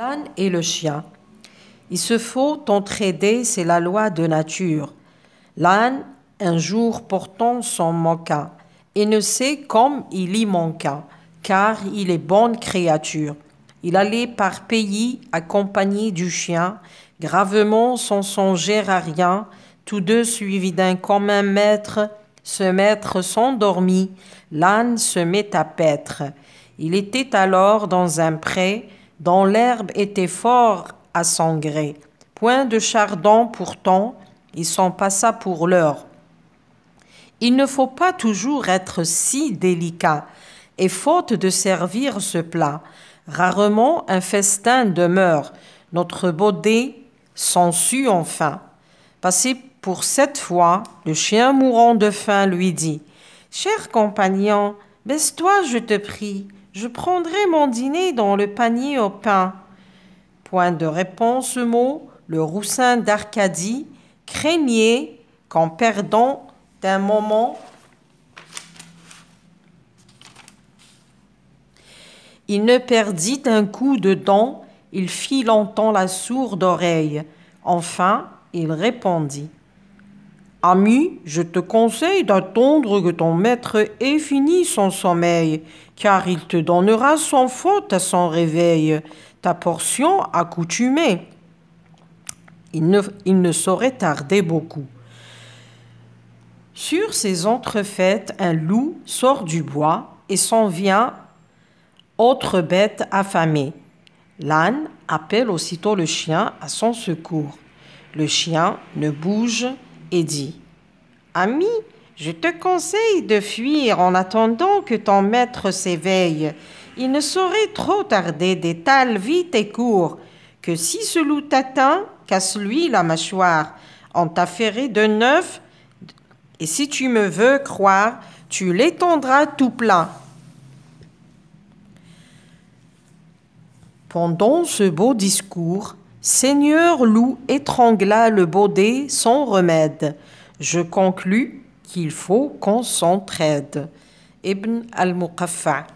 L'âne et le chien. Il se faut entraider, c'est la loi de nature. L'âne, un jour portant son moqua, et ne sait comme il y manqua, car il est bonne créature. Il allait par pays accompagné du chien, gravement sans songer à rien, tous deux suivis d'un commun maître. Ce maître s'endormit, l'âne se met à paître. Il était alors dans un pré, dont l'herbe était fort à son gré. Point de chardon pourtant, il s'en passa pour l'heure. Il ne faut pas toujours être si délicat, et faute de servir ce plat, rarement un festin demeure, notre baudet s'en sut enfin. Passé pour cette fois, le chien mourant de faim lui dit Cher compagnon, baisse-toi, je te prie, je prendrai mon dîner dans le panier au pain. Point de réponse mot, le roussin d'Arcadie craignait qu'en perdant d'un moment, il ne perdit un coup de dent, il fit longtemps la sourde oreille. Enfin, il répondit. Ami, je te conseille d'attendre que ton maître ait fini son sommeil, car il te donnera sans faute à son réveil ta portion accoutumée. Il ne, il ne saurait tarder beaucoup. Sur ces entrefaites, un loup sort du bois et s'en vient autre bête affamée. L'âne appelle aussitôt le chien à son secours. Le chien ne bouge et dit Ami, je te conseille de fuir en attendant que ton maître s'éveille. Il ne saurait trop tarder, d'étale vite et court, que si ce loup t'atteint, casse-lui la mâchoire. en t'a ferré de neuf, et si tu me veux croire, tu l'étendras tout plein. Pendant ce beau discours, Seigneur loup étrangla le baudet sans remède. Je conclus qu'il faut qu'on s'entraide. Ibn al-Muqaffa.